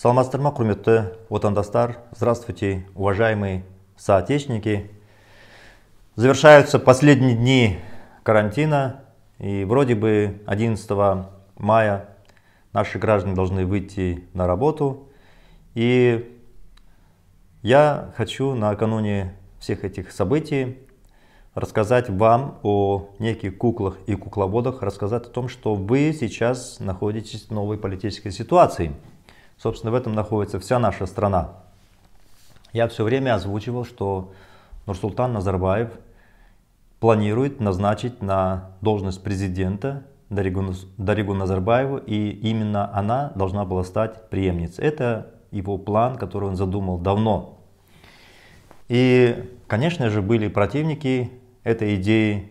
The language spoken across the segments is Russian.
Саламатсыздар құрметті отандастар, здравствуйте, уважаемые соотечественники. Завершаются последние дни карантина, и вроде бы 11 мая наши граждане должны выйти на работу. И я хочу накануне всех этих событий рассказать вам о неких куклах и кукловодах, рассказать о том, что вы сейчас находитесь в новой политической ситуации – Собственно, в этом находится вся наша страна. Я все время озвучивал, что Нурсултан Назарбаев планирует назначить на должность президента Даригу, Даригу Назарбаеву, и именно она должна была стать преемницей. Это его план, который он задумал давно. И, конечно же, были противники этой идеи,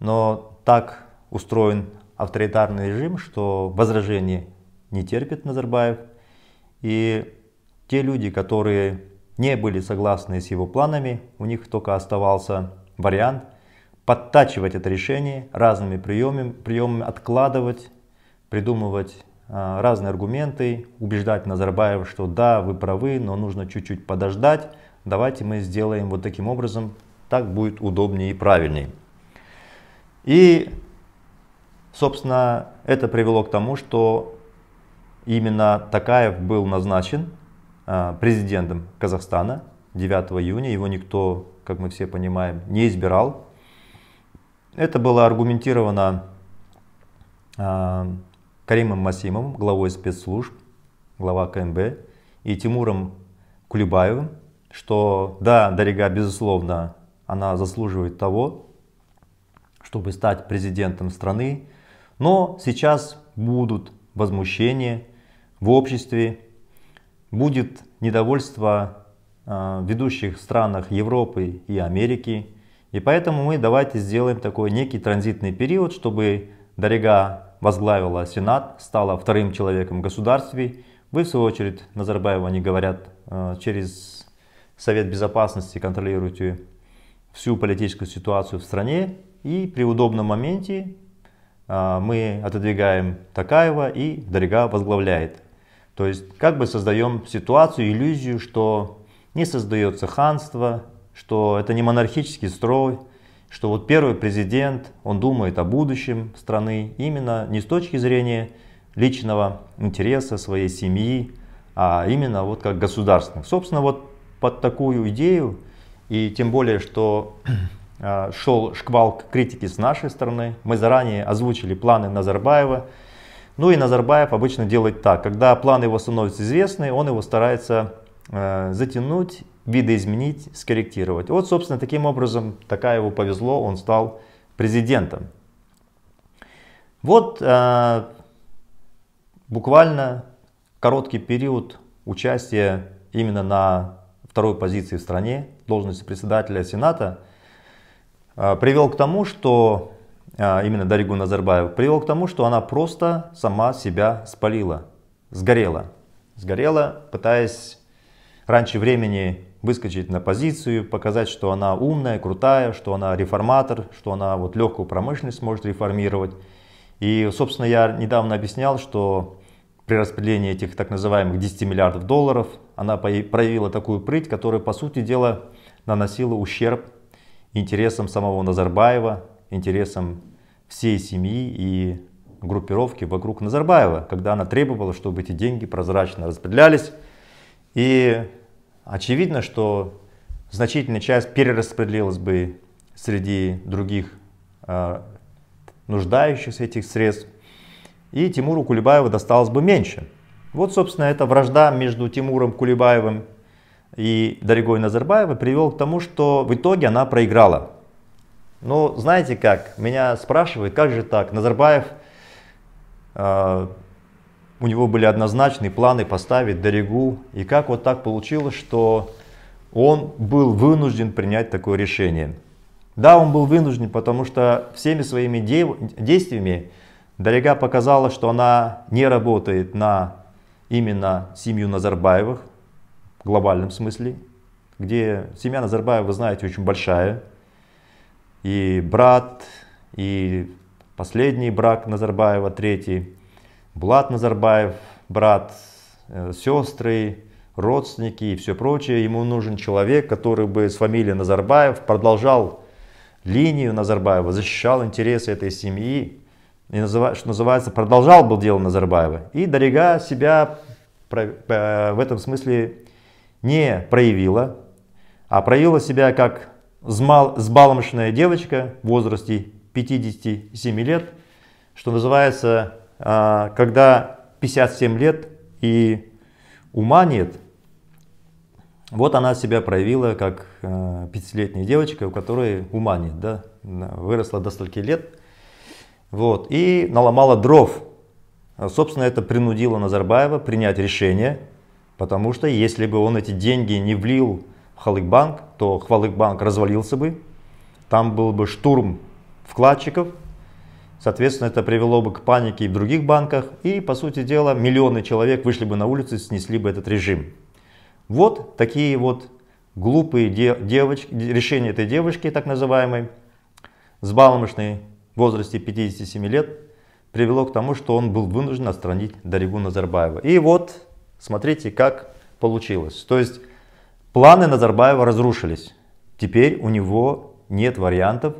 но так устроен авторитарный режим, что возражений не терпит Назарбаев. И те люди, которые не были согласны с его планами, у них только оставался вариант подтачивать это решение разными приемами, приемами откладывать, придумывать а, разные аргументы, убеждать Назарбаева, что да, вы правы, но нужно чуть-чуть подождать, давайте мы сделаем вот таким образом, так будет удобнее и правильнее. И, собственно, это привело к тому, что Именно Такаев был назначен а, президентом Казахстана 9 июня. Его никто, как мы все понимаем, не избирал. Это было аргументировано а, Каримом Масимовым, главой спецслужб, глава КМБ, и Тимуром Кулебаевым, что да, Дарига, безусловно, она заслуживает того, чтобы стать президентом страны, но сейчас будут возмущения, в обществе, будет недовольство э, ведущих странах Европы и Америки. И поэтому мы давайте сделаем такой некий транзитный период, чтобы Дорега возглавила Сенат, стала вторым человеком в государстве. Вы, в свою очередь, Назарбаева, они говорят, а, через Совет Безопасности контролируете всю политическую ситуацию в стране. И при удобном моменте а, мы отодвигаем Такаева и Дорега возглавляет. То есть как бы создаем ситуацию, иллюзию, что не создается ханство, что это не монархический строй, что вот первый президент, он думает о будущем страны именно не с точки зрения личного интереса своей семьи, а именно вот как государственных. Собственно, вот под такую идею, и тем более, что а, шел шквал критики с нашей стороны, мы заранее озвучили планы Назарбаева, ну и Назарбаев обычно делает так. Когда план его становится известный, он его старается э, затянуть, видоизменить, скорректировать. Вот, собственно, таким образом, такая его повезло, он стал президентом. Вот э, буквально короткий период участия именно на второй позиции в стране, должности председателя Сената, э, привел к тому, что а, именно Даригу Назарбаева, привел к тому, что она просто сама себя спалила, сгорела. Сгорела, пытаясь раньше времени выскочить на позицию, показать, что она умная, крутая, что она реформатор, что она вот легкую промышленность может реформировать. И, собственно, я недавно объяснял, что при распределении этих так называемых 10 миллиардов долларов она проявила такую прыть, которая, по сути дела, наносила ущерб интересам самого Назарбаева, интересам всей семьи и группировки вокруг Назарбаева, когда она требовала, чтобы эти деньги прозрачно распределялись. И очевидно, что значительная часть перераспределилась бы среди других э, нуждающихся этих средств, и Тимуру Кулебаеву досталось бы меньше. Вот, собственно, эта вражда между Тимуром Кулебаевым и Дорогой Назарбаевой привел к тому, что в итоге она проиграла. Ну, знаете как, меня спрашивают, как же так, Назарбаев, э, у него были однозначные планы поставить Дорегу, и как вот так получилось, что он был вынужден принять такое решение. Да, он был вынужден, потому что всеми своими де действиями Дорега показала, что она не работает на именно семью Назарбаевых, в глобальном смысле, где семья Назарбаева, вы знаете, очень большая, и брат, и последний брак Назарбаева, третий, Булат Назарбаев, брат, э, сестры, родственники и все прочее. Ему нужен человек, который бы с фамилией Назарбаев продолжал линию Назарбаева, защищал интересы этой семьи, и, что называется, продолжал был дело Назарбаева. И Дорига себя э, в этом смысле не проявила, а проявила себя как сбаломшная девочка в возрасте 57 лет, что называется, а, когда 57 лет и ума нет, вот она себя проявила как а, пятилетняя девочка, у которой ума нет, да, выросла до стольки лет, вот, и наломала дров. Собственно, это принудило Назарбаева принять решение, потому что если бы он эти деньги не влил в Халыкбанк, то Халыкбанк развалился бы, там был бы штурм вкладчиков, соответственно, это привело бы к панике и в других банках, и, по сути дела, миллионы человек вышли бы на улицы и снесли бы этот режим. Вот такие вот глупые де девочки, решения этой девочки, так называемой, с баломышной в возрасте 57 лет, привело к тому, что он был вынужден отстранить Даригу Назарбаева. И вот, смотрите, как получилось. То есть Планы Назарбаева разрушились. Теперь у него нет вариантов,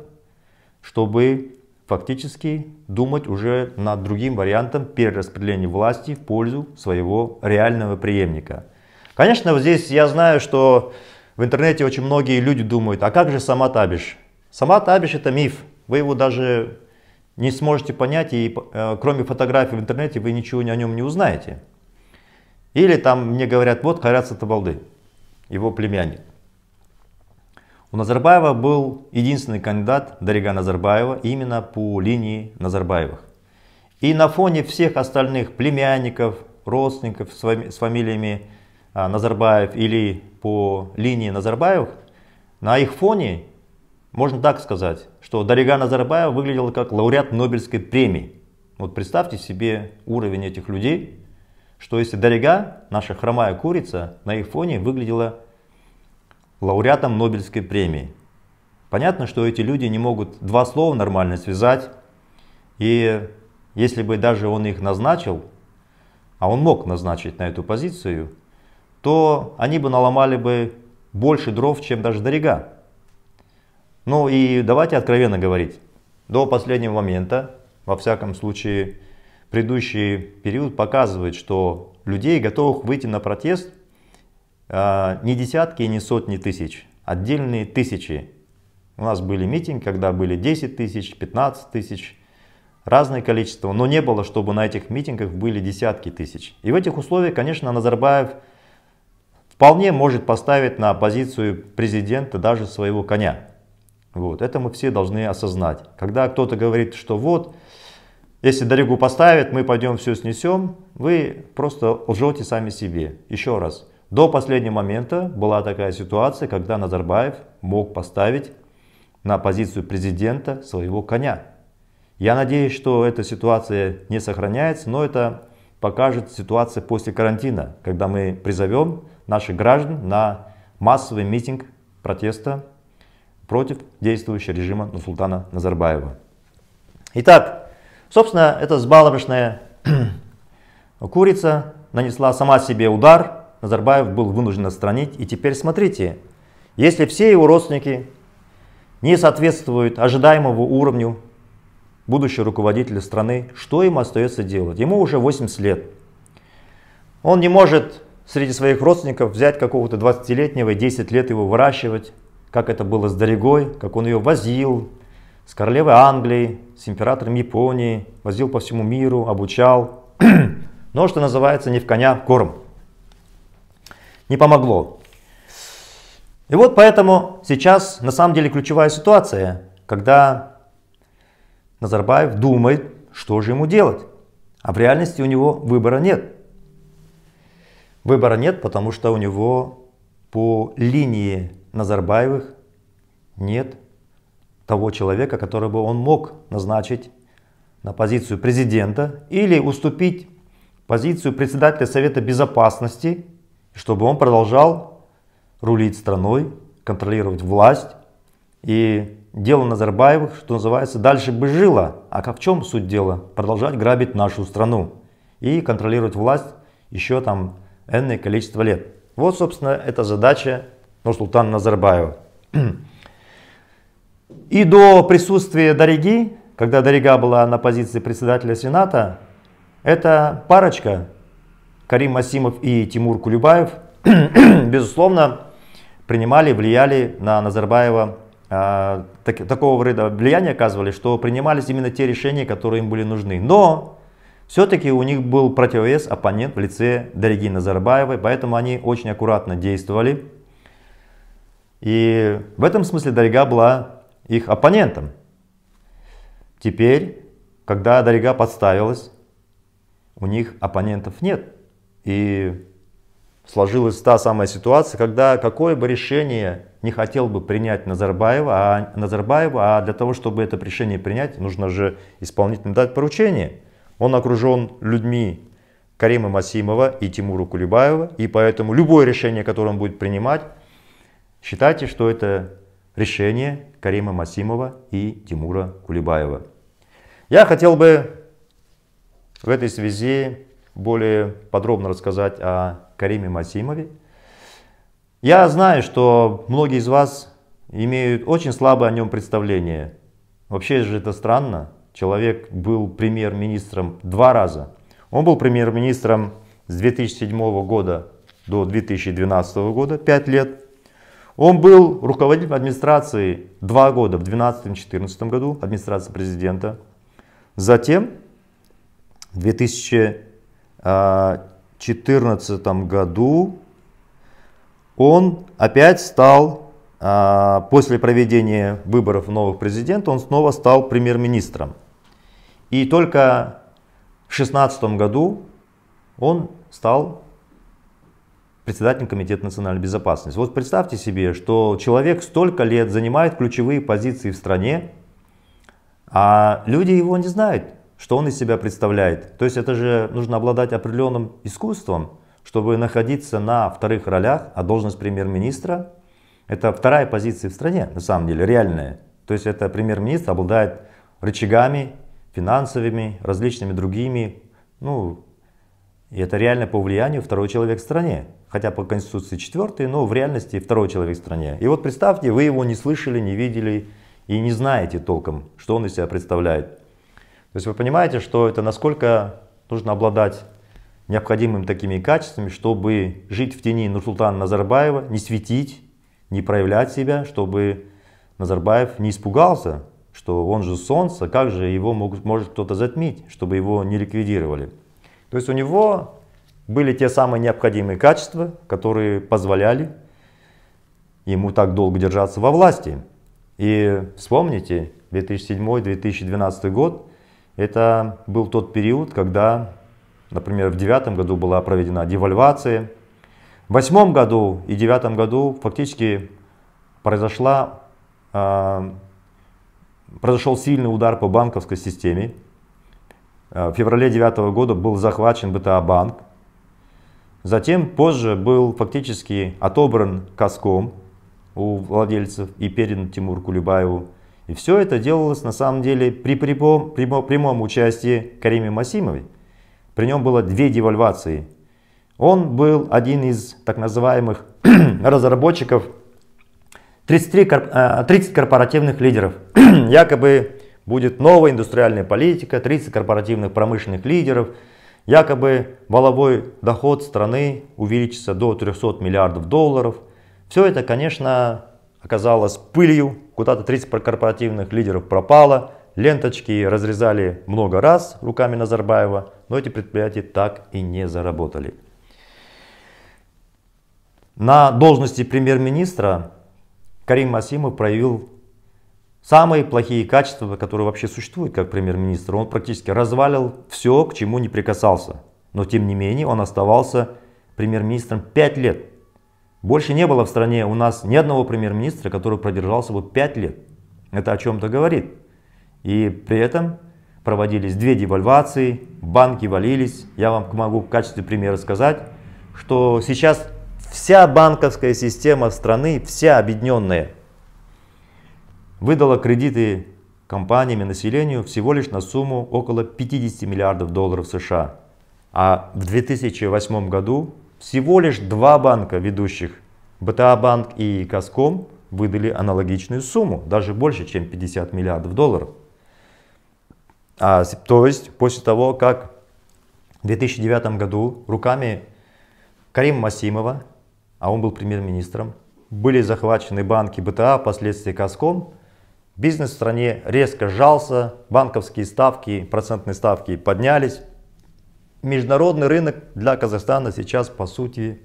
чтобы фактически думать уже над другим вариантом перераспределения власти в пользу своего реального преемника. Конечно, здесь я знаю, что в интернете очень многие люди думают, а как же сама Табиш? Сама Табиш это миф, вы его даже не сможете понять, и э, кроме фотографий в интернете вы ничего о нем не узнаете. Или там мне говорят, вот Харят Сатабалды его племянник. У Назарбаева был единственный кандидат Дарига Назарбаева именно по линии Назарбаевых. И на фоне всех остальных племянников, родственников с фамилиями а, Назарбаев или по линии Назарбаевых, на их фоне, можно так сказать, что Дарига Назарбаева выглядела как лауреат Нобелевской премии. Вот представьте себе уровень этих людей, что если Дорига, наша хромая курица, на их фоне выглядела лауреатом Нобелевской премии. Понятно, что эти люди не могут два слова нормально связать, и если бы даже он их назначил, а он мог назначить на эту позицию, то они бы наломали бы больше дров, чем даже Дорига. Ну и давайте откровенно говорить, до последнего момента, во всяком случае, предыдущий период показывает, что людей, готовых выйти на протест, а, не десятки и не сотни тысяч, отдельные тысячи. У нас были митинги, когда были 10 тысяч, 15 тысяч, разное количество, но не было, чтобы на этих митингах были десятки тысяч. И в этих условиях, конечно, Назарбаев вполне может поставить на позицию президента даже своего коня. Вот, это мы все должны осознать. Когда кто-то говорит, что вот, если дорогу поставят, мы пойдем все снесем, вы просто лжете сами себе. Еще раз, до последнего момента была такая ситуация, когда Назарбаев мог поставить на позицию президента своего коня. Я надеюсь, что эта ситуация не сохраняется, но это покажет ситуация после карантина, когда мы призовем наших граждан на массовый митинг протеста против действующего режима султана Назарбаева. Итак, Собственно, эта сбалобочная курица нанесла сама себе удар, Назарбаев был вынужден отстранить. И теперь смотрите, если все его родственники не соответствуют ожидаемому уровню будущего руководителя страны, что ему остается делать? Ему уже 80 лет. Он не может среди своих родственников взять какого-то 20-летнего и 10 лет его выращивать, как это было с Дорогой, как он ее возил, с королевой Англии, с императором Японии, возил по всему миру, обучал. Но, что называется, не в коня корм. Не помогло. И вот поэтому сейчас на самом деле ключевая ситуация, когда Назарбаев думает, что же ему делать. А в реальности у него выбора нет. Выбора нет, потому что у него по линии Назарбаевых нет того человека, который бы он мог назначить на позицию президента или уступить позицию председателя Совета Безопасности, чтобы он продолжал рулить страной, контролировать власть. И дело Назарбаевых, что называется, дальше бы жило. А как в чем суть дела? Продолжать грабить нашу страну и контролировать власть еще там энное количество лет. Вот, собственно, эта задача Нурсултана Назарбаева. И до присутствия Дориги, когда Дорига была на позиции председателя Сената, эта парочка, Карим Масимов и Тимур Кулюбаев, безусловно, принимали, влияли на Назарбаева э, так, такого рода влияния оказывали, что принимались именно те решения, которые им были нужны. Но все-таки у них был противовес, оппонент в лице Дариги Назарбаевой, поэтому они очень аккуратно действовали. И в этом смысле Дарига была их оппонентом. Теперь, когда Дарига подставилась, у них оппонентов нет. И сложилась та самая ситуация, когда какое бы решение не хотел бы принять Назарбаева, а, Назарбаева, а для того, чтобы это решение принять, нужно же исполнительно дать поручение. Он окружен людьми Карима Масимова и Тимура Кулебаева, и поэтому любое решение, которое он будет принимать, считайте, что это решение Карима Масимова и Тимура Кулибаева. Я хотел бы в этой связи более подробно рассказать о Кариме Масимове. Я знаю, что многие из вас имеют очень слабое о нем представление. Вообще же это странно. Человек был премьер-министром два раза. Он был премьер-министром с 2007 года до 2012 года, пять лет. Он был руководителем администрации два года, в 2012-2014 году, администрации президента. Затем в 2014 а, году он опять стал, а, после проведения выборов новых президентов, он снова стал премьер-министром. И только в 2016 году он стал председатель Комитета национальной безопасности. Вот представьте себе, что человек столько лет занимает ключевые позиции в стране, а люди его не знают, что он из себя представляет. То есть это же нужно обладать определенным искусством, чтобы находиться на вторых ролях, а должность премьер-министра – это вторая позиция в стране, на самом деле, реальная. То есть это премьер-министр обладает рычагами, финансовыми, различными другими, ну, и это реально по влиянию второй человек в стране. Хотя по Конституции четвертый, но в реальности второй человек в стране. И вот представьте, вы его не слышали, не видели и не знаете толком, что он из себя представляет. То есть вы понимаете, что это насколько нужно обладать необходимыми такими качествами, чтобы жить в тени Нурсултана Назарбаева, не светить, не проявлять себя, чтобы Назарбаев не испугался, что он же солнце, как же его могут, может кто-то затмить, чтобы его не ликвидировали. То есть у него были те самые необходимые качества, которые позволяли ему так долго держаться во власти. И вспомните, 2007-2012 год, это был тот период, когда, например, в 2009 году была проведена девальвация, в 2008 году и 2009 году фактически произошла, э, произошел сильный удар по банковской системе, Э, в феврале 2009 года был захвачен БТА-банк. Затем позже был фактически отобран каском у владельцев и передан Тимур Кулебаеву. И все это делалось на самом деле при прямом, прямом, участии Кариме Масимовой. При нем было две девальвации. Он был один из так называемых разработчиков 33, 30 э, корпоративных лидеров. Якобы Будет новая индустриальная политика, 30 корпоративных промышленных лидеров. Якобы валовой доход страны увеличится до 300 миллиардов долларов. Все это, конечно, оказалось пылью. Куда-то 30 корпоративных лидеров пропало. Ленточки разрезали много раз руками Назарбаева, но эти предприятия так и не заработали. На должности премьер-министра Карим Масимов проявил Самые плохие качества, которые вообще существуют как премьер-министр, он практически развалил все, к чему не прикасался. Но тем не менее он оставался премьер-министром 5 лет. Больше не было в стране у нас ни одного премьер-министра, который продержался бы 5 лет. Это о чем-то говорит. И при этом проводились две девальвации, банки валились. Я вам могу в качестве примера сказать, что сейчас вся банковская система страны, вся объединенная – выдала кредиты компаниям и населению всего лишь на сумму около 50 миллиардов долларов США. А в 2008 году всего лишь два банка ведущих, БТА Банк и Казком, выдали аналогичную сумму, даже больше, чем 50 миллиардов долларов. А, то есть после того, как в 2009 году руками Карима Масимова, а он был премьер-министром, были захвачены банки БТА, впоследствии Казком, Бизнес в стране резко сжался, банковские ставки, процентные ставки поднялись. Международный рынок для Казахстана сейчас по сути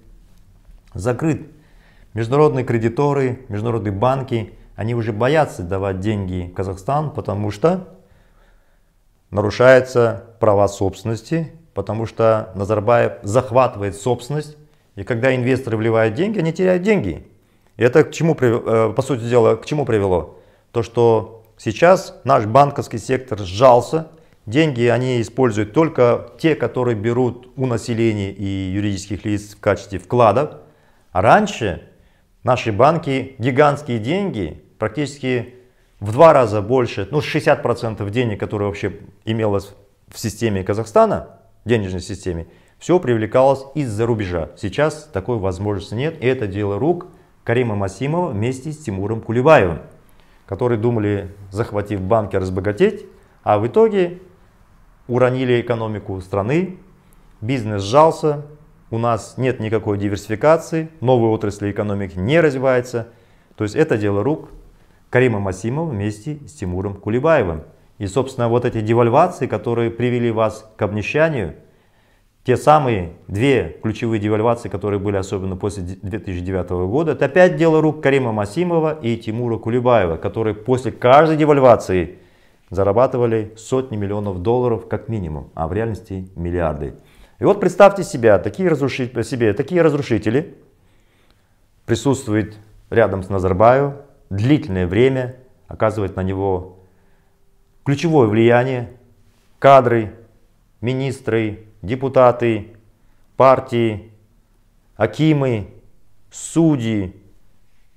закрыт. Международные кредиторы, международные банки, они уже боятся давать деньги в Казахстан, потому что нарушаются права собственности, потому что Назарбаев захватывает собственность, и когда инвесторы вливают деньги, они теряют деньги. И это к чему, э, по сути дела, к чему привело? то, что сейчас наш банковский сектор сжался, деньги они используют только те, которые берут у населения и юридических лиц в качестве вкладов. А раньше наши банки гигантские деньги, практически в два раза больше, ну 60% денег, которые вообще имелось в системе Казахстана, денежной системе, все привлекалось из-за рубежа. Сейчас такой возможности нет, и это дело рук Карима Масимова вместе с Тимуром Кулебаевым которые думали, захватив банки, разбогатеть, а в итоге уронили экономику страны, бизнес сжался, у нас нет никакой диверсификации, новые отрасли экономики не развиваются. То есть это дело рук Карима Масимова вместе с Тимуром Кулебаевым. И, собственно, вот эти девальвации, которые привели вас к обнищанию – те самые две ключевые девальвации, которые были особенно после 2009 года, это опять дело рук Карима Масимова и Тимура Кулебаева, которые после каждой девальвации зарабатывали сотни миллионов долларов как минимум, а в реальности миллиарды. И вот представьте себя, такие разрушители, себе такие разрушители присутствуют рядом с Назарбаевым длительное время оказывает на него ключевое влияние, кадры, министры, депутаты, партии, акимы, судьи.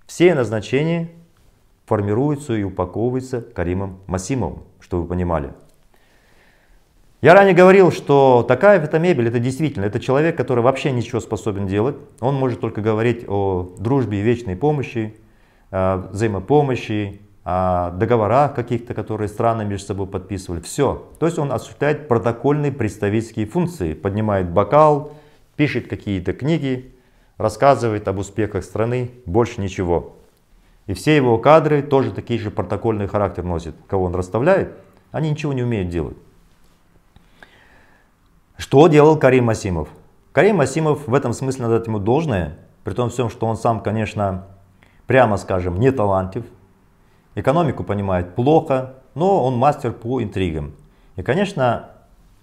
Все назначения формируются и упаковываются Каримом Масимовым, чтобы вы понимали. Я ранее говорил, что такая эта мебель, это действительно, это человек, который вообще ничего способен делать. Он может только говорить о дружбе и вечной помощи, взаимопомощи, а, договорах каких-то, которые страны между собой подписывали. Все. То есть он осуществляет протокольные представительские функции. Поднимает бокал, пишет какие-то книги, рассказывает об успехах страны, больше ничего. И все его кадры тоже такие же протокольный характер носят. Кого он расставляет, они ничего не умеют делать. Что делал Карим Асимов? Карим Асимов в этом смысле надо дать ему должное, при том всем, что он сам, конечно, прямо скажем, не талантлив, экономику понимает плохо, но он мастер по интригам. И, конечно,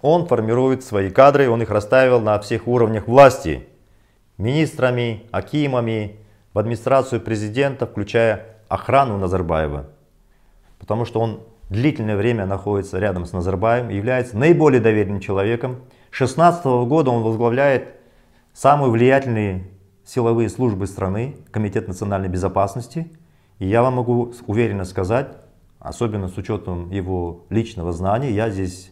он формирует свои кадры, он их расставил на всех уровнях власти. Министрами, акимами, в администрацию президента, включая охрану Назарбаева. Потому что он длительное время находится рядом с Назарбаевым, является наиболее доверенным человеком. 16 года он возглавляет самые влиятельные силовые службы страны, Комитет национальной безопасности – и я вам могу уверенно сказать, особенно с учетом его личного знания, я здесь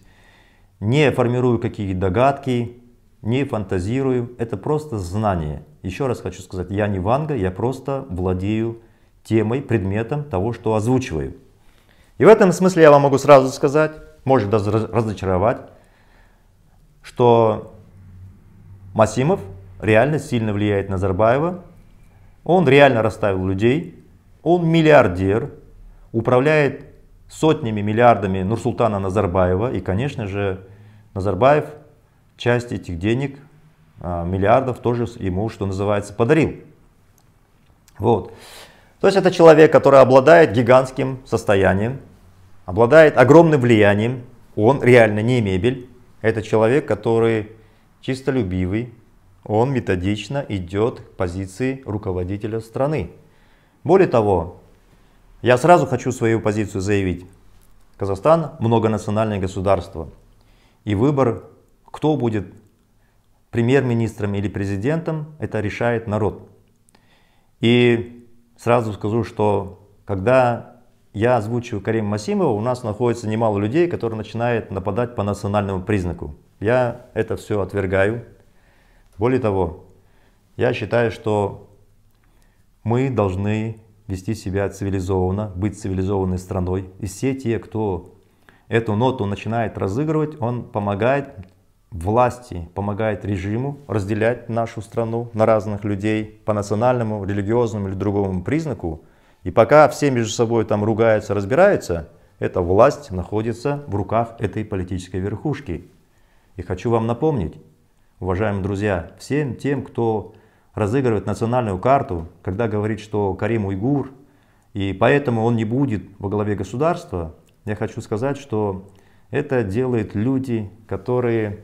не формирую какие-то догадки, не фантазирую, это просто знание. Еще раз хочу сказать, я не ванга, я просто владею темой, предметом того, что озвучиваю. И в этом смысле я вам могу сразу сказать, может даже разочаровать, что Масимов реально сильно влияет на Назарбаева. Он реально расставил людей, он миллиардер, управляет сотнями миллиардами Нурсултана Назарбаева. И, конечно же, Назарбаев часть этих денег, а, миллиардов, тоже ему, что называется, подарил. Вот. То есть это человек, который обладает гигантским состоянием, обладает огромным влиянием, он реально не мебель, это человек, который чистолюбивый, он методично идет к позиции руководителя страны. Более того, я сразу хочу свою позицию заявить. Казахстан – многонациональное государство. И выбор, кто будет премьер-министром или президентом, это решает народ. И сразу скажу, что когда я озвучиваю Карим Масимова, у нас находится немало людей, которые начинают нападать по национальному признаку. Я это все отвергаю. Более того, я считаю, что мы должны вести себя цивилизованно, быть цивилизованной страной. И все те, кто эту ноту начинает разыгрывать, он помогает власти, помогает режиму разделять нашу страну на разных людей по национальному, религиозному или другому признаку. И пока все между собой там ругаются, разбираются, эта власть находится в руках этой политической верхушки. И хочу вам напомнить, уважаемые друзья, всем тем, кто разыгрывает национальную карту, когда говорит, что Карим уйгур, и поэтому он не будет во главе государства, я хочу сказать, что это делают люди, которые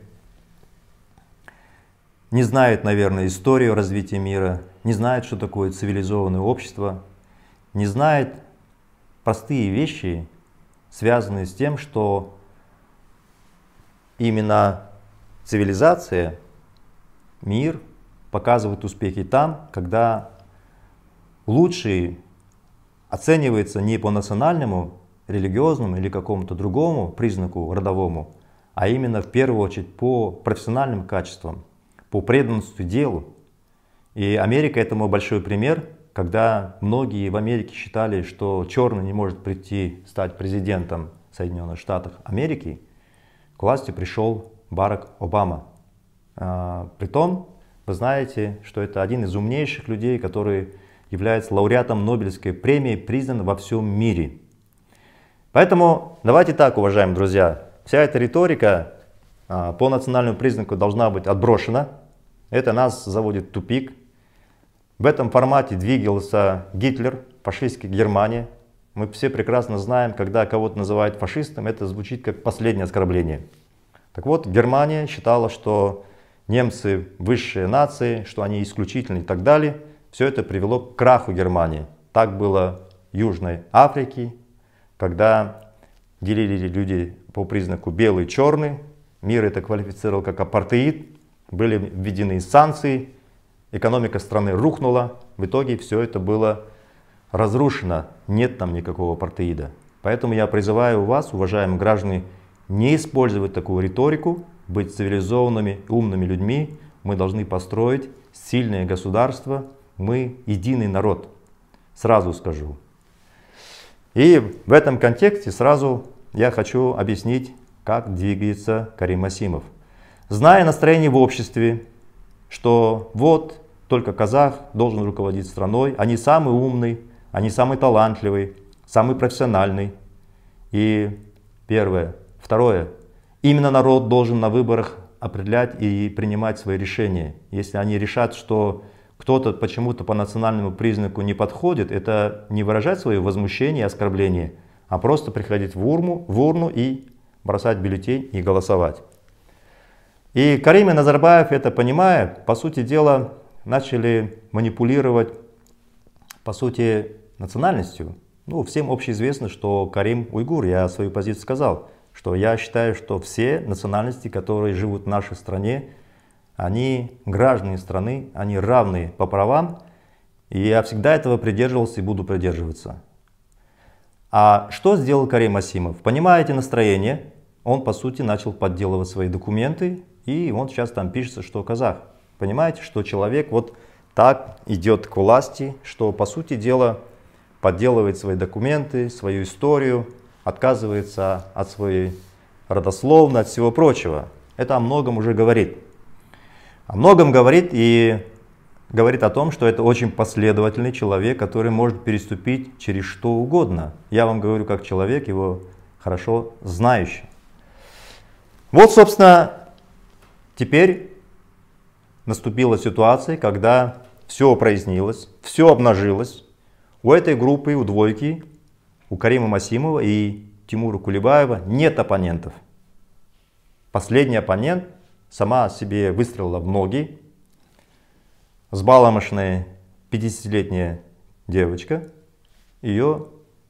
не знают, наверное, историю развития мира, не знают, что такое цивилизованное общество, не знают простые вещи, связанные с тем, что именно цивилизация, мир – показывают успехи там, когда лучший оценивается не по национальному, религиозному или какому-то другому признаку родовому, а именно в первую очередь по профессиональным качествам, по преданности делу. И Америка этому большой пример, когда многие в Америке считали, что черный не может прийти стать президентом Соединенных Штатов Америки, к власти пришел Барак Обама. А, При том вы знаете, что это один из умнейших людей, который является лауреатом Нобелевской премии, признан во всем мире. Поэтому давайте так, уважаемые друзья, вся эта риторика а, по национальному признаку должна быть отброшена. Это нас заводит в тупик. В этом формате двигался Гитлер, фашистская Германия. Мы все прекрасно знаем, когда кого-то называют фашистом, это звучит как последнее оскорбление. Так вот, Германия считала, что немцы высшие нации, что они исключительные и так далее. Все это привело к краху Германии. Так было в Южной Африке, когда делили люди по признаку белый-черный. Мир это квалифицировал как апартеид. Были введены санкции, экономика страны рухнула. В итоге все это было разрушено. Нет там никакого апартеида. Поэтому я призываю вас, уважаемые граждане, не использовать такую риторику, быть цивилизованными, умными людьми, мы должны построить сильное государство, мы единый народ. Сразу скажу. И в этом контексте сразу я хочу объяснить, как двигается Карим Масимов. Зная настроение в обществе, что вот только казах должен руководить страной, они самый умный, они самый талантливый, самый профессиональный. И первое. Второе. Именно народ должен на выборах определять и принимать свои решения. Если они решат, что кто-то почему-то по национальному признаку не подходит, это не выражать свое возмущение и оскорбление, а просто приходить в, урму, в урну и бросать бюллетень и голосовать. И Карим и Назарбаев это понимая, по сути дела, начали манипулировать, по сути, национальностью. Ну, всем общеизвестно, что Карим уйгур, я свою позицию сказал – что я считаю, что все национальности, которые живут в нашей стране, они граждане страны, они равны по правам, и я всегда этого придерживался и буду придерживаться. А что сделал Карим Асимов? Понимаете настроение? он по сути начал подделывать свои документы, и он сейчас там пишется, что казах. Понимаете, что человек вот так идет к власти, что по сути дела подделывает свои документы, свою историю, отказывается от своей родословной, от всего прочего. Это о многом уже говорит. О многом говорит и говорит о том, что это очень последовательный человек, который может переступить через что угодно. Я вам говорю как человек, его хорошо знающий. Вот, собственно, теперь наступила ситуация, когда все прояснилось, все обнажилось. У этой группы, у двойки у Карима Масимова и Тимура Кулебаева нет оппонентов. Последний оппонент сама себе выстрелила в ноги. Сбаламошная 50-летняя девочка. Ее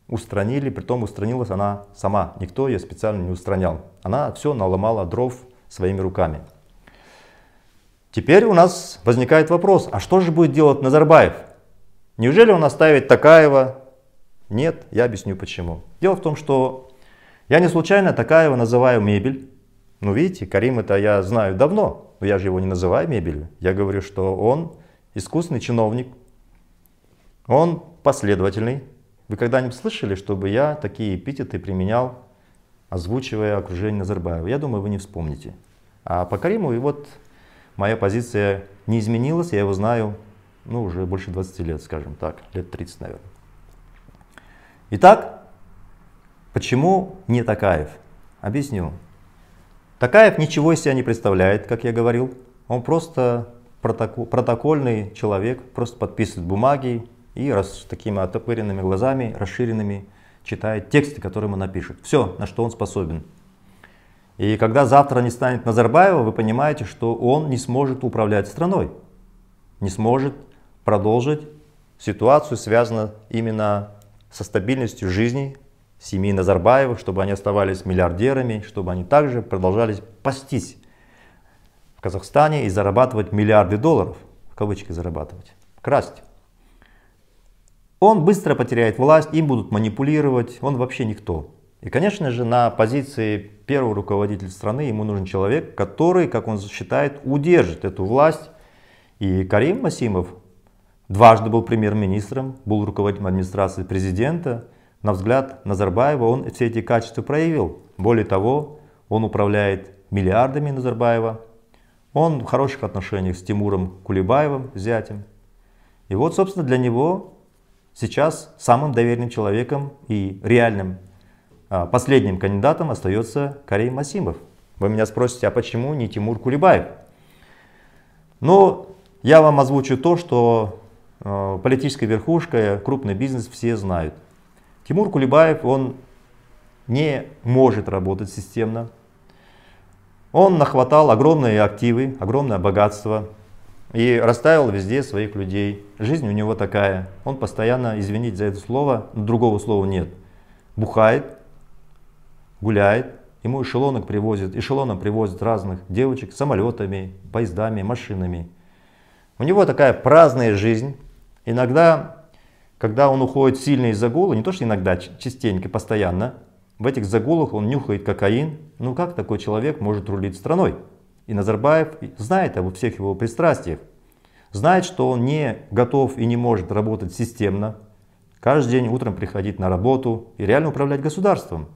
устранили, притом устранилась она сама. Никто ее специально не устранял. Она все наломала дров своими руками. Теперь у нас возникает вопрос, а что же будет делать Назарбаев? Неужели он оставит Такаева, нет, я объясню почему. Дело в том, что я не случайно Такаева называю мебель. Ну видите, Карим это я знаю давно, но я же его не называю мебелью. Я говорю, что он искусный чиновник, он последовательный. Вы когда-нибудь слышали, чтобы я такие эпитеты применял, озвучивая окружение Назарбаева? Я думаю, вы не вспомните. А по Кариму и вот моя позиция не изменилась, я его знаю ну, уже больше 20 лет, скажем так, лет 30, наверное. Итак, почему не Такаев? Объясню. Такаев ничего из себя не представляет, как я говорил. Он просто протокольный человек, просто подписывает бумаги и раз такими отопыренными глазами, расширенными, читает тексты, которые ему напишет. Все, на что он способен. И когда завтра не станет Назарбаева, вы понимаете, что он не сможет управлять страной, не сможет продолжить ситуацию, связанную именно со стабильностью жизни семьи Назарбаевых, чтобы они оставались миллиардерами, чтобы они также продолжали пастись в Казахстане и зарабатывать миллиарды долларов, в кавычки зарабатывать, красть. Он быстро потеряет власть, им будут манипулировать, он вообще никто. И, конечно же, на позиции первого руководителя страны ему нужен человек, который, как он считает, удержит эту власть. И Карим Масимов Дважды был премьер-министром, был руководителем администрации президента. На взгляд Назарбаева он все эти качества проявил. Более того, он управляет миллиардами Назарбаева. Он в хороших отношениях с Тимуром Кулебаевым, зятем. И вот, собственно, для него сейчас самым доверенным человеком и реальным а, последним кандидатом остается Карей Масимов. Вы меня спросите, а почему не Тимур Кулебаев? Но ну, я вам озвучу то, что Э, политическая верхушка, крупный бизнес все знают. Тимур Кулибаев, он не может работать системно. Он нахватал огромные активы, огромное богатство и расставил везде своих людей. Жизнь у него такая. Он постоянно, извините за это слово, другого слова нет. Бухает, гуляет, ему эшелонок привозят, эшелоном привозят разных девочек самолетами, поездами, машинами. У него такая праздная жизнь, Иногда, когда он уходит сильно из загула, не то что иногда, частенько, постоянно, в этих загулах он нюхает кокаин. Ну как такой человек может рулить страной? И Назарбаев знает обо всех его пристрастиях. Знает, что он не готов и не может работать системно. Каждый день утром приходить на работу и реально управлять государством.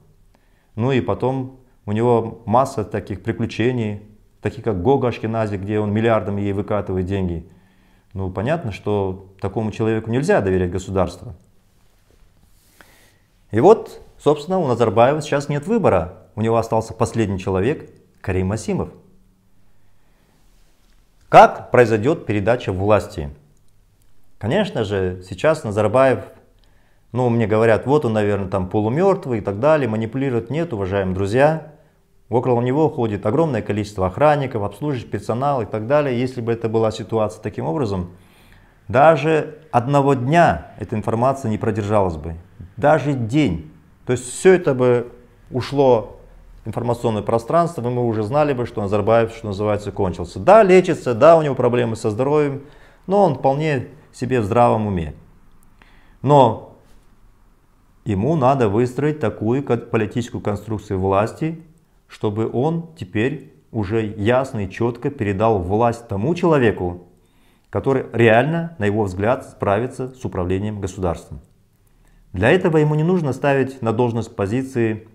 Ну и потом у него масса таких приключений, таких как Гога Ашкенази, где он миллиардами ей выкатывает деньги – ну, понятно, что такому человеку нельзя доверять государству. И вот, собственно, у Назарбаева сейчас нет выбора. У него остался последний человек, Карим Масимов. Как произойдет передача власти? Конечно же, сейчас Назарбаев, ну, мне говорят, вот он, наверное, там полумертвый и так далее, манипулирует. Нет, уважаемые друзья, Около него ходит огромное количество охранников, обслуживающих персонал и так далее. Если бы это была ситуация таким образом, даже одного дня эта информация не продержалась бы. Даже день. То есть все это бы ушло в информационное пространство, и мы уже знали бы, что Назарбаев, что называется, кончился. Да, лечится, да, у него проблемы со здоровьем, но он вполне себе в здравом уме. Но ему надо выстроить такую политическую конструкцию власти, чтобы он теперь уже ясно и четко передал власть тому человеку, который реально, на его взгляд, справится с управлением государством. Для этого ему не нужно ставить на должность позиции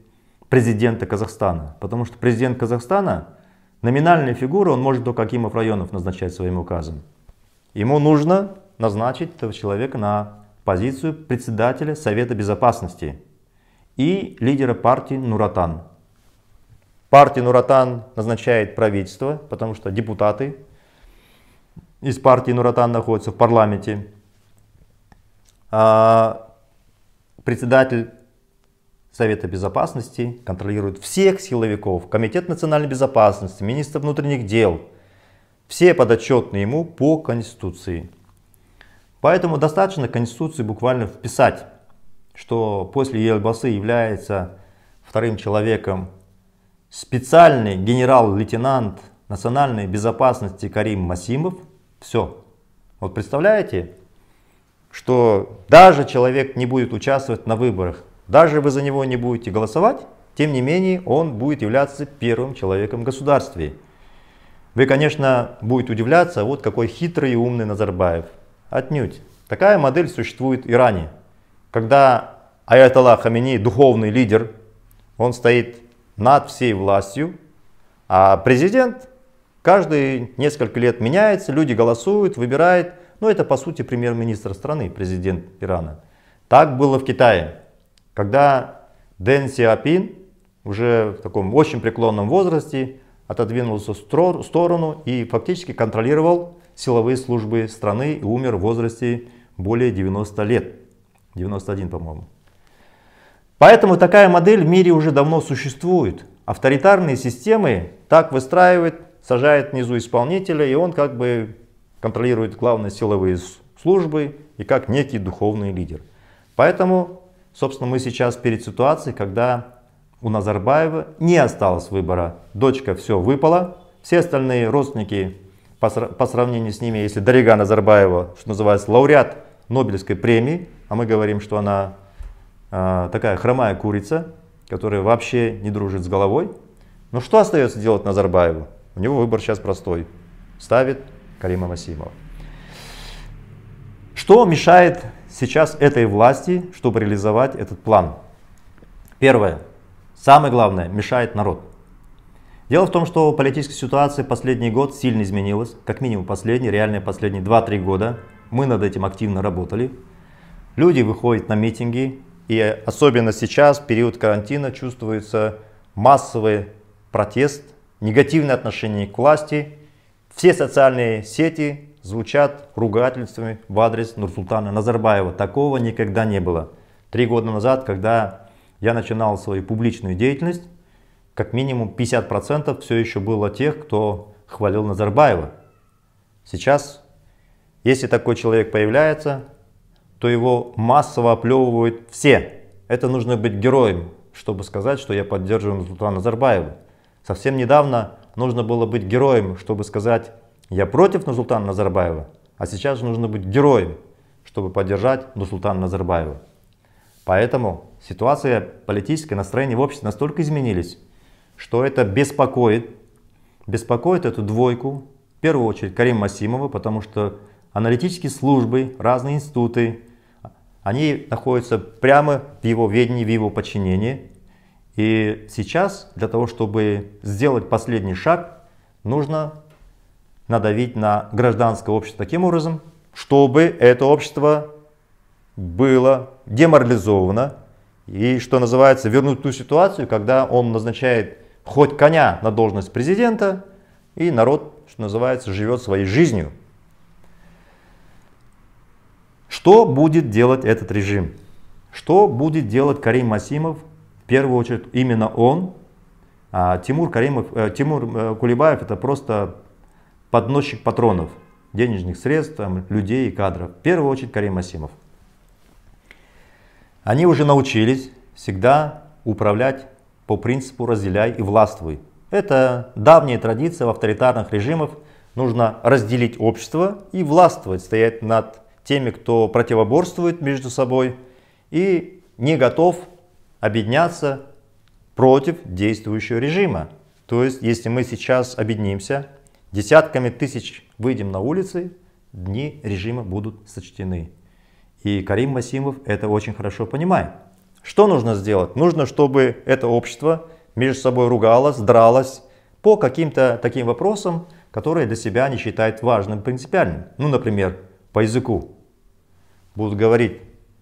президента Казахстана, потому что президент Казахстана номинальные фигуры он может только Акимов районов назначать своим указом. Ему нужно назначить этого человека на позицию председателя Совета Безопасности и лидера партии Нуратан, Партия Нуратан назначает правительство, потому что депутаты из партии Нуратан находятся в парламенте. А председатель Совета Безопасности контролирует всех силовиков, Комитет национальной безопасности, министр внутренних дел. Все подотчетны ему по Конституции. Поэтому достаточно Конституции буквально вписать, что после Ельбасы является вторым человеком специальный генерал-лейтенант национальной безопасности Карим Масимов. Все. Вот представляете, что даже человек не будет участвовать на выборах, даже вы за него не будете голосовать, тем не менее он будет являться первым человеком в государстве. Вы, конечно, будете удивляться, вот какой хитрый и умный Назарбаев. Отнюдь. Такая модель существует в Иране. Когда Аятолла Хамини, духовный лидер, он стоит над всей властью, а президент каждые несколько лет меняется, люди голосуют, выбирают. но ну, это, по сути, премьер-министр страны, президент Ирана. Так было в Китае, когда Дэн Сиапин уже в таком очень преклонном возрасте отодвинулся в сторону и фактически контролировал силовые службы страны и умер в возрасте более 90 лет. 91, по-моему. Поэтому такая модель в мире уже давно существует. Авторитарные системы так выстраивают, сажают внизу исполнителя, и он как бы контролирует главные силовые службы и как некий духовный лидер. Поэтому, собственно, мы сейчас перед ситуацией, когда у Назарбаева не осталось выбора. Дочка все выпала, все остальные родственники по, сравнению с ними, если Дарига Назарбаева, что называется, лауреат Нобелевской премии, а мы говорим, что она а, такая хромая курица, которая вообще не дружит с головой. Но что остается делать Назарбаеву? У него выбор сейчас простой. Ставит Карима Масимова. Что мешает сейчас этой власти, чтобы реализовать этот план? Первое. Самое главное, мешает народ. Дело в том, что политическая ситуация последний год сильно изменилась, как минимум последний, реальные последние 2-3 года. Мы над этим активно работали. Люди выходят на митинги, и особенно сейчас, в период карантина, чувствуется массовый протест, негативное отношение к власти. Все социальные сети звучат ругательствами в адрес Нурсултана Назарбаева. Такого никогда не было. Три года назад, когда я начинал свою публичную деятельность, как минимум 50% все еще было тех, кто хвалил Назарбаева. Сейчас, если такой человек появляется, то его массово оплевывают все. Это нужно быть героем, чтобы сказать, что я поддерживаю Нурсултана Назарбаева. Совсем недавно нужно было быть героем, чтобы сказать, я против нусултана Назарбаева, а сейчас нужно быть героем, чтобы поддержать нусултана Назарбаева. Поэтому ситуация, политическое настроение в обществе настолько изменились, что это беспокоит, беспокоит эту двойку, в первую очередь Карим Масимова, потому что аналитические службы, разные институты, они находятся прямо в его ведении, в его подчинении. И сейчас для того, чтобы сделать последний шаг, нужно надавить на гражданское общество таким образом, чтобы это общество было деморализовано и, что называется, вернуть ту ситуацию, когда он назначает хоть коня на должность президента, и народ, что называется, живет своей жизнью. Что будет делать этот режим? Что будет делать Карим Масимов? В первую очередь именно он. А Тимур, Каримов, э, Тимур э, Кулебаев это просто подносчик патронов, денежных средств, там, людей и кадров. В первую очередь Карим Масимов. Они уже научились всегда управлять по принципу «разделяй и властвуй». Это давняя традиция в авторитарных режимах. Нужно разделить общество и властвовать, стоять над теми, кто противоборствует между собой и не готов объединяться против действующего режима. То есть, если мы сейчас объединимся, десятками тысяч выйдем на улицы, дни режима будут сочтены. И Карим Масимов это очень хорошо понимает. Что нужно сделать? Нужно, чтобы это общество между собой ругалось, дралось по каким-то таким вопросам, которые для себя не считает важным принципиальным. Ну, например, по языку будут говорить,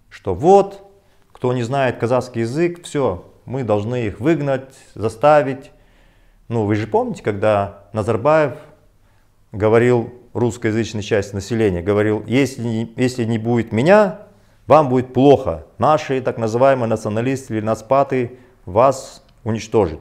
что вот, кто не знает казахский язык, все, мы должны их выгнать, заставить. Ну, вы же помните, когда Назарбаев говорил русскоязычной части населения, говорил, если не, если не будет меня, вам будет плохо. Наши так называемые националисты или нацпаты вас уничтожат.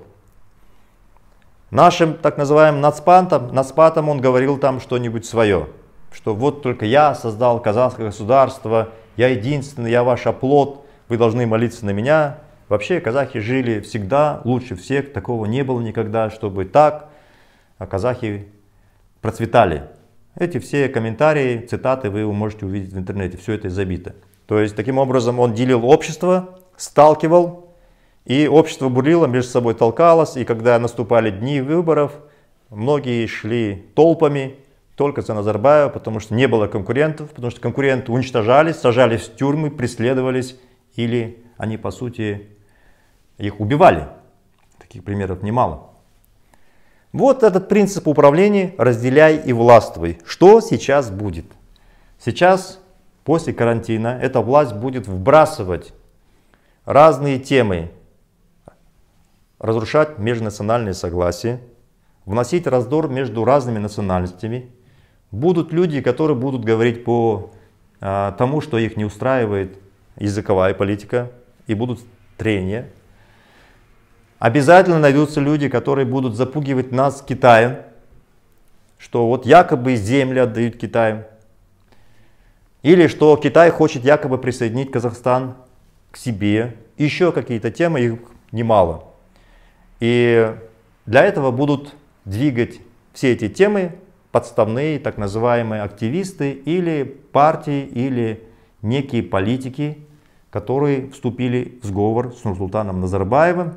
Нашим так называемым нацпантам, нацпатам он говорил там что-нибудь свое что вот только я создал казахское государство, я единственный, я ваш оплот, вы должны молиться на меня. Вообще казахи жили всегда лучше всех, такого не было никогда, чтобы так, а казахи процветали. Эти все комментарии, цитаты вы можете увидеть в интернете, все это забито. То есть таким образом он делил общество, сталкивал, и общество бурлило, между собой толкалось, и когда наступали дни выборов, многие шли толпами, только за Назарбаева, потому что не было конкурентов, потому что конкуренты уничтожались, сажались в тюрьмы, преследовались или они, по сути, их убивали. Таких примеров немало. Вот этот принцип управления «разделяй и властвуй». Что сейчас будет? Сейчас, после карантина, эта власть будет вбрасывать разные темы, разрушать межнациональные согласия, вносить раздор между разными национальностями, Будут люди, которые будут говорить по а, тому, что их не устраивает языковая политика, и будут трения. Обязательно найдутся люди, которые будут запугивать нас Китаем, что вот якобы земли отдают Китаю, или что Китай хочет якобы присоединить Казахстан к себе, еще какие-то темы, их немало. И для этого будут двигать все эти темы подставные так называемые активисты или партии, или некие политики, которые вступили в сговор с Нурсултаном Назарбаевым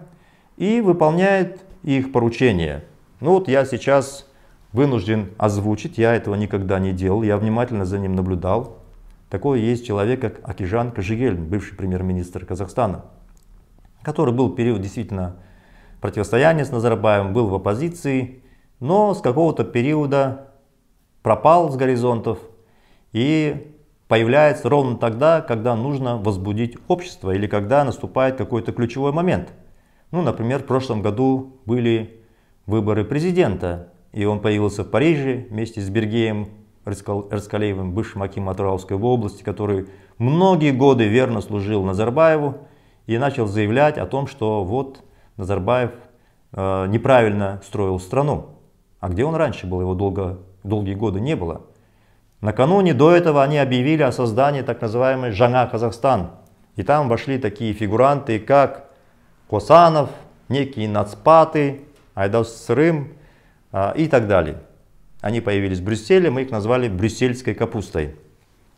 и выполняют их поручения. Ну вот я сейчас вынужден озвучить, я этого никогда не делал, я внимательно за ним наблюдал. Такой есть человек, как Акижан Кожигельн, бывший премьер-министр Казахстана, который был в период действительно противостояния с Назарбаевым, был в оппозиции, но с какого-то периода пропал с горизонтов и появляется ровно тогда, когда нужно возбудить общество или когда наступает какой-то ключевой момент. Ну, например, в прошлом году были выборы президента, и он появился в Париже вместе с Бергеем Эрскалеевым, бывшим акимом Атырауской области, который многие годы верно служил Назарбаеву и начал заявлять о том, что вот Назарбаев э, неправильно строил страну. А где он раньше был? Его долго долгие годы не было. Накануне до этого они объявили о создании так называемой «Жаңа Казахстан». И там вошли такие фигуранты, как Косанов, некие нацпаты, Айдос Сырым а, и так далее. Они появились в Брюсселе, мы их назвали брюссельской капустой.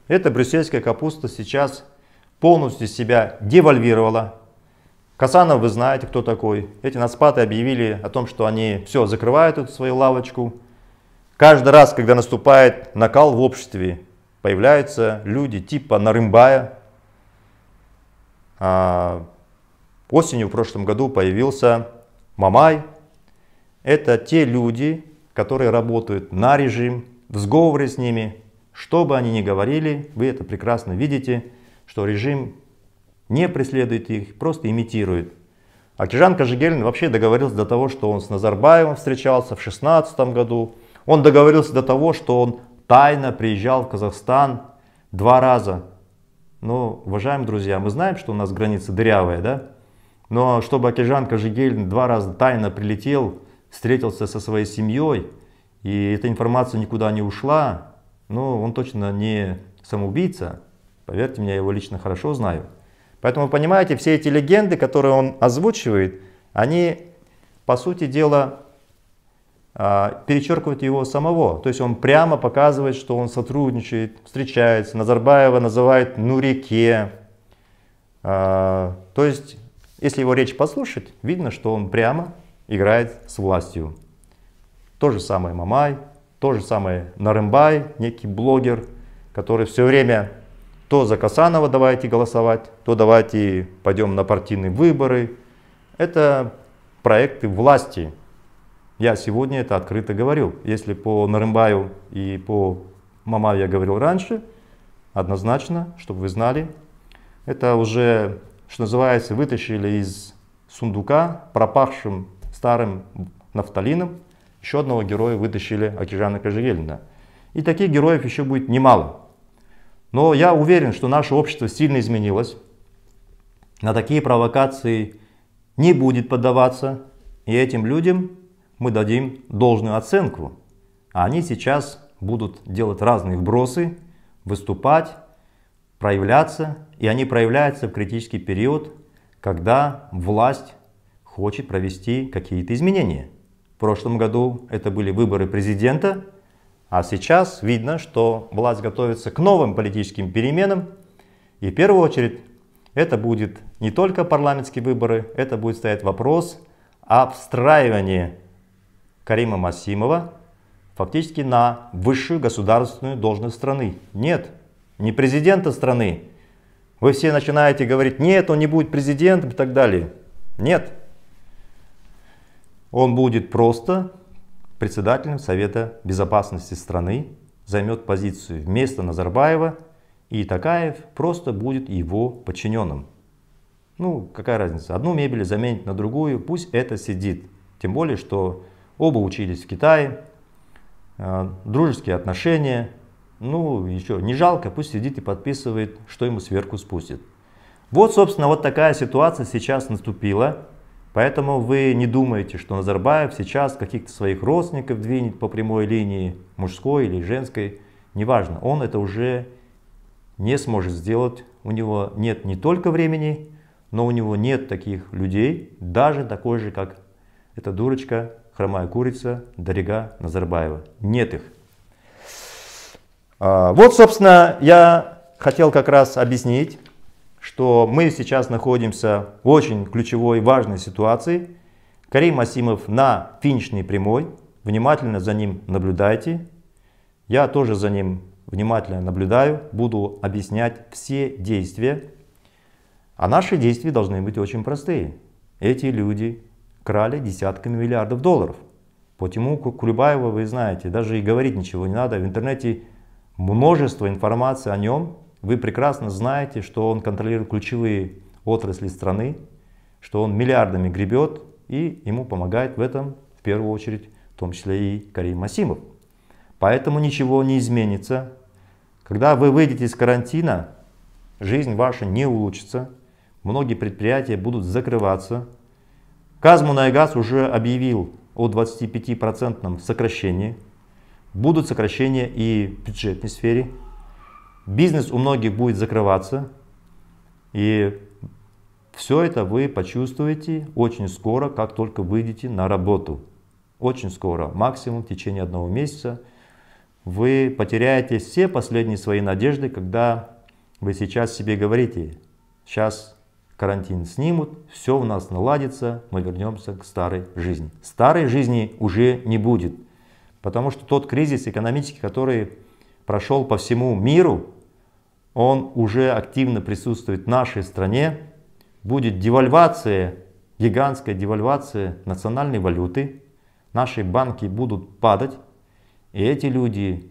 Эта брюссельская капуста сейчас полностью себя девальвировала. Касанов, вы знаете, кто такой. Эти нацпаты объявили о том, что они все закрывают эту свою лавочку – Каждый раз, когда наступает накал в обществе, появляются люди типа Нарымбая. А осенью в прошлом году появился Мамай. Это те люди, которые работают на режим, в сговоре с ними. Что бы они ни говорили, вы это прекрасно видите, что режим не преследует их, просто имитирует. Акижан Кожегелин вообще договорился до того, что он с Назарбаевым встречался в 2016 году, он договорился до того, что он тайно приезжал в Казахстан два раза. Ну, уважаемые друзья, мы знаем, что у нас граница дырявая, да? Но чтобы Акижан Кожегельн два раза тайно прилетел, встретился со своей семьей, и эта информация никуда не ушла, ну, он точно не самоубийца. Поверьте мне, я его лично хорошо знаю. Поэтому, понимаете, все эти легенды, которые он озвучивает, они, по сути дела, а, перечеркивает его самого. То есть он прямо показывает, что он сотрудничает, встречается. Назарбаева называет Нурике. А, то есть, если его речь послушать, видно, что он прямо играет с властью. То же самое Мамай, то же самое Нарымбай, некий блогер, который все время то за Касанова давайте голосовать, то давайте пойдем на партийные выборы. Это проекты власти, я сегодня это открыто говорил. Если по Нарымбаю и по Мама я говорил раньше, однозначно, чтобы вы знали, это уже, что называется, вытащили из сундука пропавшим старым нафталином, еще одного героя вытащили Акижана Кожегелина. И таких героев еще будет немало. Но я уверен, что наше общество сильно изменилось. На такие провокации не будет поддаваться. И этим людям мы дадим должную оценку. А они сейчас будут делать разные вбросы, выступать, проявляться, и они проявляются в критический период, когда власть хочет провести какие-то изменения. В прошлом году это были выборы президента, а сейчас видно, что власть готовится к новым политическим переменам. И в первую очередь это будет не только парламентские выборы, это будет стоять вопрос о встраивании Карима Масимова фактически на высшую государственную должность страны. Нет, не президента страны. Вы все начинаете говорить, нет, он не будет президентом и так далее. Нет. Он будет просто председателем Совета Безопасности страны, займет позицию вместо Назарбаева, и Такаев просто будет его подчиненным. Ну, какая разница, одну мебель заменить на другую, пусть это сидит. Тем более, что Оба учились в Китае, э, дружеские отношения. Ну, еще не жалко, пусть сидит и подписывает, что ему сверху спустит. Вот, собственно, вот такая ситуация сейчас наступила. Поэтому вы не думаете, что Назарбаев сейчас каких-то своих родственников двинет по прямой линии, мужской или женской, неважно. Он это уже не сможет сделать. У него нет не только времени, но у него нет таких людей, даже такой же, как эта дурочка хромая курица, дорога Назарбаева. Нет их. А, вот, собственно, я хотел как раз объяснить, что мы сейчас находимся в очень ключевой, важной ситуации. Карим Асимов на финишной прямой. Внимательно за ним наблюдайте. Я тоже за ним внимательно наблюдаю. Буду объяснять все действия. А наши действия должны быть очень простые. Эти люди крали десятками миллиардов долларов. по тему Кулебаева, вы знаете, даже и говорить ничего не надо. В интернете множество информации о нем. Вы прекрасно знаете, что он контролирует ключевые отрасли страны, что он миллиардами гребет, и ему помогает в этом в первую очередь, в том числе и Карим Масимов. Поэтому ничего не изменится. Когда вы выйдете из карантина, жизнь ваша не улучшится, многие предприятия будут закрываться, Казмунайгаз уже объявил о 25% сокращении. Будут сокращения и в бюджетной сфере. Бизнес у многих будет закрываться. И все это вы почувствуете очень скоро, как только выйдете на работу. Очень скоро, максимум в течение одного месяца. Вы потеряете все последние свои надежды, когда вы сейчас себе говорите, сейчас карантин снимут, все у нас наладится, мы вернемся к старой жизни. Старой жизни уже не будет, потому что тот кризис экономический, который прошел по всему миру, он уже активно присутствует в нашей стране, будет девальвация, гигантская девальвация национальной валюты, наши банки будут падать, и эти люди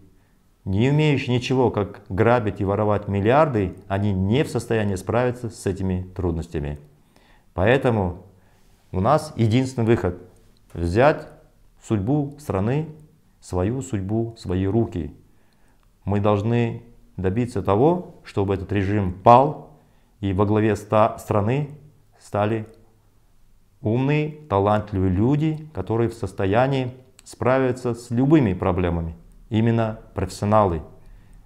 не умеющие ничего, как грабить и воровать миллиарды, они не в состоянии справиться с этими трудностями. Поэтому у нас единственный выход – взять судьбу страны, свою судьбу, свои руки. Мы должны добиться того, чтобы этот режим пал, и во главе ста страны стали умные, талантливые люди, которые в состоянии справиться с любыми проблемами именно профессионалы,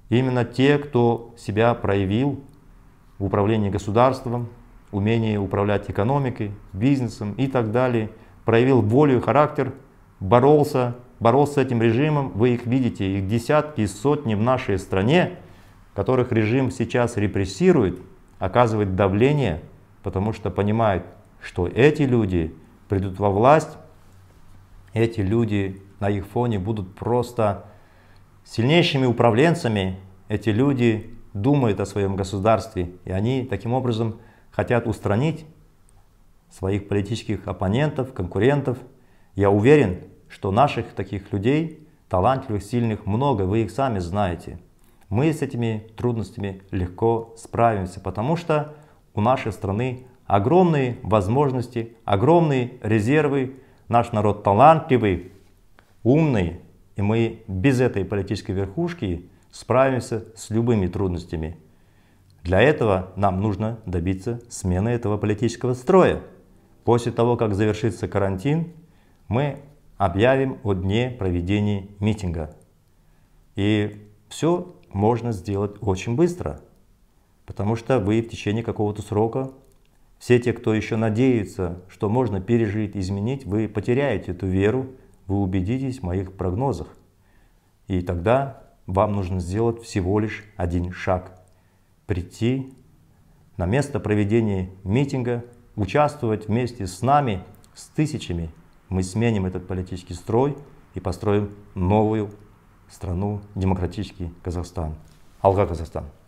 именно те, кто себя проявил в управлении государством, умение управлять экономикой, бизнесом и так далее, проявил волю и характер, боролся, боролся с этим режимом. Вы их видите, их десятки и сотни в нашей стране, которых режим сейчас репрессирует, оказывает давление, потому что понимает, что эти люди придут во власть, эти люди на их фоне будут просто Сильнейшими управленцами эти люди думают о своем государстве, и они таким образом хотят устранить своих политических оппонентов, конкурентов. Я уверен, что наших таких людей, талантливых, сильных, много, вы их сами знаете. Мы с этими трудностями легко справимся, потому что у нашей страны огромные возможности, огромные резервы. Наш народ талантливый, умный, и мы без этой политической верхушки справимся с любыми трудностями. Для этого нам нужно добиться смены этого политического строя. После того, как завершится карантин, мы объявим о дне проведения митинга. И все можно сделать очень быстро, потому что вы в течение какого-то срока, все те, кто еще надеется, что можно пережить, изменить, вы потеряете эту веру, вы убедитесь в моих прогнозах. И тогда вам нужно сделать всего лишь один шаг. Прийти на место проведения митинга, участвовать вместе с нами, с тысячами. Мы сменим этот политический строй и построим новую страну, демократический Казахстан. Алга Казахстан.